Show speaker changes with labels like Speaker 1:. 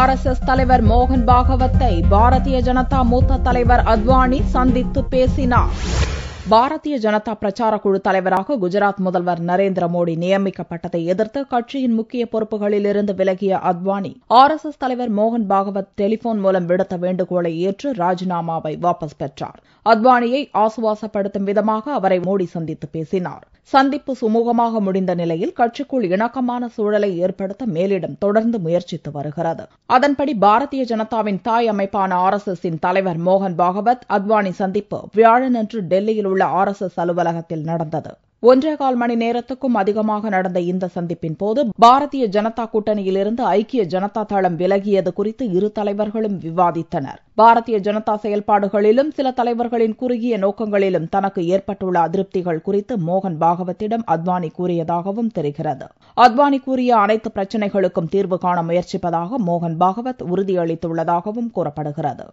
Speaker 1: R S S தலைவர் மோகன் பாகவத்தை பாரதிய ஜனதா மூத்த தலைவர் அத்வானி சந்தித்து பேசினார் பாரதிய ஜனதா பிரச்சார குழு தலைவராக குஜராத் முதல்வர் நரேந்திர மோடி நியமிக்கப்பட்டதை எதிர்த்து கட்சியின் முக்கிய பொறுப்புகளிலிருந்து விலகிய அத்வானி ஆர் எஸ் எஸ் தலைவர் மோகன் பாகவத் டெலிபோன் மூலம் விடுத்த வேண்டுகோளை ஏற்று ராஜினாமாவை வாபஸ் பெற்றார் அத்வானியை ஆசுவாசப்படுத்தும் விதமாக அவரை மோடி சந்தித்து பேசினார் சந்திப்பு சுமூகமாக முடிந்த நிலையில் கட்சிக்குள் இணக்கமான சூழலை ஏற்படுத்த மேலிடம் தொடர்ந்து முயற்சித்து வருகிறது அதன்படி பாரதிய ஜனதாவின் தாய் அமைப்பான ஆர் எஸ் எஸ் தலைவர் மோகன் பாகவத் அத்வானி சந்திப்பு வியாழனன்று டெல்லியில் உள்ள ஆர் எஸ் எஸ் அலுவலகத்தில் நடந்தது ஒன்றே கால் மணி நேரத்துக்கும் அதிகமாக நடந்த இந்த சந்திப்பின் போது பாரதிய ஜனதா கூட்டணியிலிருந்து ஐக்கிய ஜனதா தளம் விலகியது குறித்து இரு தலைவர்களும் விவாதித்தனர் பாரதிய ஜனதா செயல்பாடுகளிலும் சில தலைவர்களின் குறுகிய நோக்கங்களிலும் தனக்கு ஏற்பட்டுள்ள அதிருப்திகள் குறித்து மோகன் பாகவத்திடம் அத்வானி கூறியதாகவும் தெரிகிறது அத்வானி கூறிய அனைத்து பிரச்சினைகளுக்கும் தீர்வு காண முயற்சிப்பதாக மோகன் பாகவத் உறுதியளித்துள்ளதாகவும் கூறப்படுகிறது